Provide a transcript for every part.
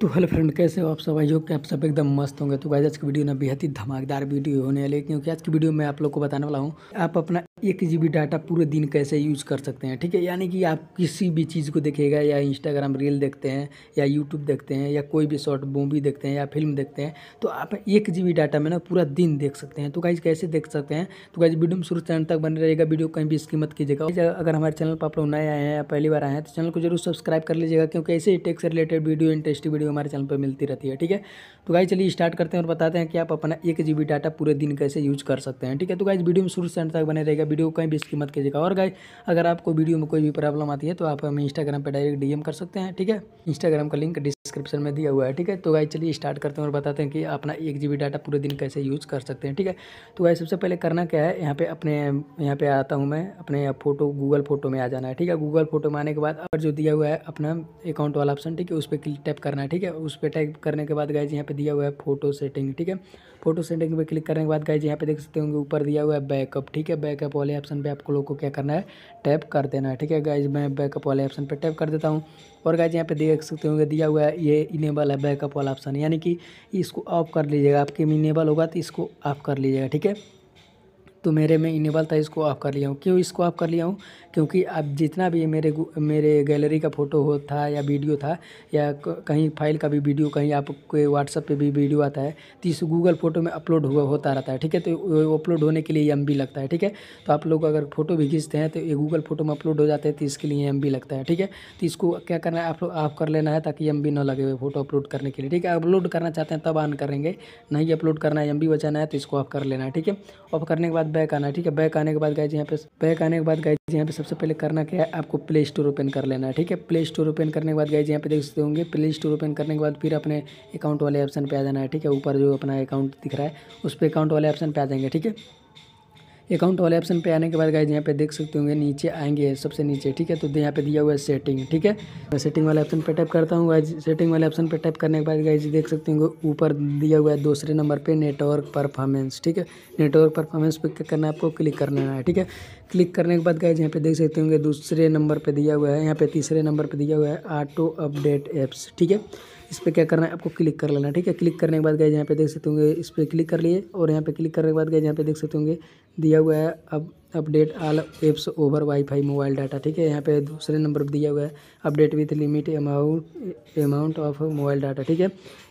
तो hello friend कैसे हो आप सब आई हो कि आप सब एकदम मस्त होंगे तो गाइज आज की वीडियो ना बेहद ही धमाकेदार वीडियो होने वाली है क्योंकि आज की वीडियो में आप लोग को बताने वाला हूँ आप अपना एक जी डाटा पूरे दिन कैसे यूज कर सकते हैं ठीक है यानी कि आप किसी भी चीज़ को देखेगा या इंस्टाग्राम रील देखते हैं या यूट्यूब देखते हैं या कोई भी शॉर्ट मूवी देखते हैं या फिल्म देखते हैं तो आप एक जी डाटा में ना पूरा दिन देख सकते हैं तो गाइज कैसे देख सकते हैं तो गाइज वीडियो में शुरू चैनल तक बने रहेगा वीडियो कहीं भी स्कीमत कीजिएगा अगर हमारे चैनल पर आप लोग नए आए हैं या पहली बार आए हैं तो चैनल को जरूर सब्सक्राइब कर लीजिएगा क्योंकि ऐसे ही टेक्स से related video interesting video video हमारे चैनल पर मिलती रहती है ठीक है तो गाइज चलिए स्टार्ट करते हैं और बताते हैं कि आप अपना एक जी डाटा पूरे दिन कैसे यूज कर सकते हैं ठीक है तो गाइज वीडियो में शुरू से अंत तक बने रहेगा वीडियो कहीं भी मत कीजिएगा और गाइज अगर आपको वीडियो में कोई भी प्रॉब्लम आती है तो आप हमें इंस्टाग्राम पर डायरेक्ट डीएम कर सकते हैं ठीक है इंस्टाग्राम का लिंक डिस्क्रिप्शन में दिया हुआ है ठीक है तो गाइज चलिए स्टार्ट करते हैं और बताते हैं कि अपना एक डाटा पूरे दिन कैसे यूज कर सकते हैं ठीक है तो गाइज सबसे पहले करना क्या है यहाँ पे अपने यहाँ पे आता हूँ मैं अपने फोटो गूगल फोटो में आ जाना है ठीक है गूगल फोटो में आने के बाद और जो दिया हुआ है अपना अकाउंट वाला ऑप्शन ठीक है उस पर क्लिक टैप करना है ठीक ठीक है उस पर टाइप करने के बाद गाइज यहाँ पे दिया हुआ है फोटो सेटिंग ठीक है फोटो सेटिंग पे क्लिक करने के बाद गाइज यहाँ पे देख सकते होंगे ऊपर दिया हुआ है बैकअप ठीक है बैकअप वाले ऑप्शन पे आपको लोग को क्या करना है टैप कर देना है ठीक है गाइज मैं बैकअप वाले ऑप्शन पे टैप कर देता हूँ और गाइज यहाँ पे देख सकते होंगे दिया हुआ है ये इनेबल है बैकअप वाला ऑप्शन यानी कि इसको ऑफ कर लीजिएगा आपके में इनेबल होगा तो इसको ऑफ कर लीजिएगा ठीक है तो मेरे में इनेबल था इसको ऑफ कर लिया हूँ क्यों इसको ऑफ कर लिया हूँ क्योंकि अब जितना भी मेरे मेरे गैलरी का फ़ोटो हो था या वीडियो था या कहीं फाइल का भी वीडियो कहीं आपके व्हाट्सअप पे भी वीडियो आता है तो इस गूगल फ़ोटो में अपलोड हुआ होता रहता है ठीक है तो अपलोड होने के लिए एम लगता है ठीक है तो आप लोग अगर फोटो भी खींचते हैं तो ये गूगल फोटो में अपलोड हो जाते हैं तो इसके लिए एम लगता है ठीक है तो इसको क्या करना है आप लोग ऑफ कर लेना है ताकि एम ना लगे हुए फोटो अपलोड करने के लिए ठीक है अपलोड करना चाहते हैं तब ऑन करेंगे नहीं अपलोड करना है एम बचाना है तो इसको ऑफ कर लेना है ठीक है ऑफ करने के बाद बैक आना है ठीक है बैक आने के बाद गए जी यहाँ पे बैक आने के बाद जी यहाँ पे सब सबसे पहले करना क्या है आपको प्ले स्टोर ओपन कर लेना है ठीक है प्ले स्टोर ओपन करने के बाद गाइज यहाँ पे देख सकते होंगे प्ले स्टोर ओपन करने के बाद फिर अपने अकाउंट वाले ऑप्शन पे आ जाना है ठीक है ऊपर जो अपना अकाउंट दिख रहा है उस पर अकाउंट वाले ऑप्शन पे आ जाएंगे ठीक है अकाउंट वाले ऑप्शन पे आने के बाद गाइज यहाँ पे देख सकते होंगे नीचे आएंगे सबसे नीचे ठीक है तो यहाँ पे दिया हुआ है सेटिंग ठीक है मैं सेटिंग वाले ऑप्शन पे टाइप करता हूँ गाइज सेटिंग वाले ऑप्शन पे टाइप करने के बाद गाइज देख सकते होंगे ऊपर दिया हुआ है दूसरे नंबर पर नेटवर्क परफॉर्मेंस ठीक है नेटवर्क परफॉर्मेंस पर क्या करना है आपको क्लिक करना है ठीक है क्लिक करने के बाद गाइज यहाँ पे देख सकते होंगे दूसरे नंबर पर दिया हुआ है यहाँ पे तीसरे नंबर पर दिया हुआ है ऑटो अपडेट ऐप्स ठीक है इस पर क्या करना है आपको क्लिक कर लेना ठीक है क्लिक करने के बाद गए यहाँ पे देख सकते होंगे इस पर क्लिक कर लिए और यहाँ पे क्लिक करने के बाद गए यहाँ पे देख सकते होंगे दिया हुआ है अब update all apps over WiFi mobile data ठीक है यहाँ पे दूसरे नंबर पर दिया हुआ है update with limit amount amount of mobile data ठीक है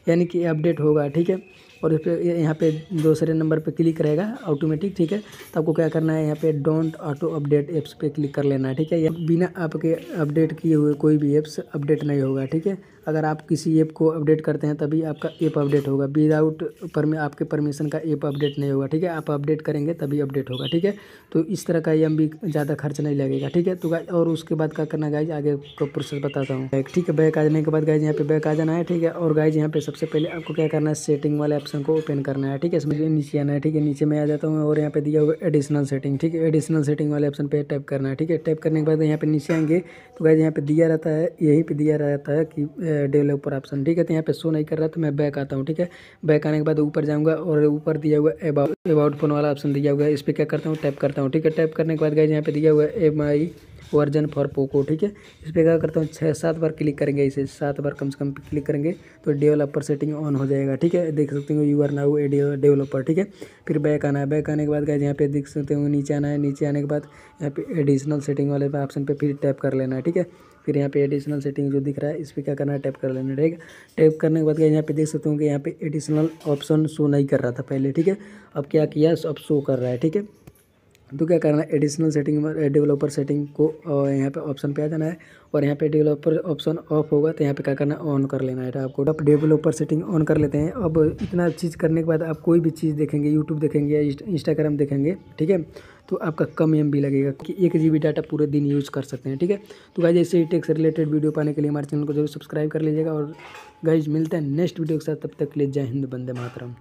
यानी कि अपडेट होगा ठीक है और इस पर यहाँ पे दूसरे नंबर पे क्लिक रहेगा ऑटोमेटिक ठीक है तो आपको क्या करना है यहाँ पे डोंट ऑटो अपडेट ऐप्स पे क्लिक कर लेना है ठीक है या बिना आपके अपडेट किए हुए कोई भी एप्स अपडेट नहीं होगा ठीक है अगर आप किसी ऐप को अपडेट करते हैं तभी आपका ऐप अपडेट होगा विदाउट परमि आपके परमिशन का ऐप अपडेट नहीं होगा ठीक है आप अपडेट करेंगे तभी अपडेट होगा ठीक है तो इस तरह का एम भी ज़्यादा खर्च नहीं लगेगा ठीक है तो गाय और उसके बाद क्या करना गाइज आगे का प्रोसेस बताता हूँ ठीक है बैक आ जाने के बाद गाइज यहाँ पे बैक आ जाना है ठीक है और गाइज यहाँ पे सबसे पहले आपको क्या करना है सेटिंग वाले ऑप्शन को ओपन करना है ठीक है इसमें नीचे आना है ठीक है नीचे में आ जाता हूँ और यहाँ पे दिया हुआ एडिशनल सेटिंग ठीक है एडिशनल सेटिंग वाले ऑप्शन पर टाइप करना है ठीक है टाइप करने के बाद यहाँ पे नीचे आएंगे तो गाइज यहाँ पे दिया रहता है यहीं पर दिया रहता है कि डेवलपर ऑप्शन ठीक है तो यहाँ पे शो नहीं कर रहा तो मैं बैक आता हूँ ठीक है बैक आने के बाद ऊपर जाऊँगा और ऊपर दिया हुआ अबाउट अबाउट फोन वाला ऑप्शन दिया हुआ है इस पर क्या करता हूँ टैप करता हूँ ठीक है टैप करने के बाद गाइज यहाँ पे दिया हुआ M I version for Poco ठीक है इस पर क्या करता हूँ छः सात बार क्लिक करेंगे इसे सात बार कम से कम क्लिक करेंगे तो डेवलपर सेटिंग ऑन हो जाएगा ठीक है देख सकते हो you are now a developer ठीक है फिर बैक आना है बैक आने के बाद गाइज यहाँ पे देख सकते हो नीचे आना है नीचे आने के बाद यहाँ पे एडिशनल सेटिंग वाले ऑप्शन पर फिर टैप कर लेना है ठीक है फिर यहाँ पे एडिशनल सेटिंग जो दिख रहा है इस पर क्या करना है टैप कर लेना ठीक है टैप करने के बाद क्या यहाँ पे देख सकते हो कि यहाँ पे एडिशनल ऑप्शन शो नहीं कर रहा था पहले ठीक है अब क्या किया अब शो कर रहा है ठीक है तो क्या करना है एडिशनल सेटिंग डेवलपर सेटिंग को यहाँ पे ऑप्शन पे आ जाना है और यहाँ पे डेवलपर ऑप्शन ऑफ होगा तो यहाँ पे क्या करना है ऑन कर लेना है आपको अब डेवलपर सेटिंग ऑन कर लेते हैं अब इतना चीज़ करने के बाद आप कोई भी चीज़ देखेंगे यूट्यूब देखेंगे या इंस्टाग्राम देखेंगे ठीक है तो आपका कम एम लगेगा कि एक जी डाटा पूरे दिन यूज़ कर सकते हैं ठीक है तो गाइज ऐसे ही टेक्स रिलेटेड वीडियो पाने के लिए हमारे चैनल को जरूर सब्सक्राइब कर लीजिएगा और गाइज मिलता है नेक्स्ट वीडियो के साथ तब तक के लिए जय हिंद बंदे मातरम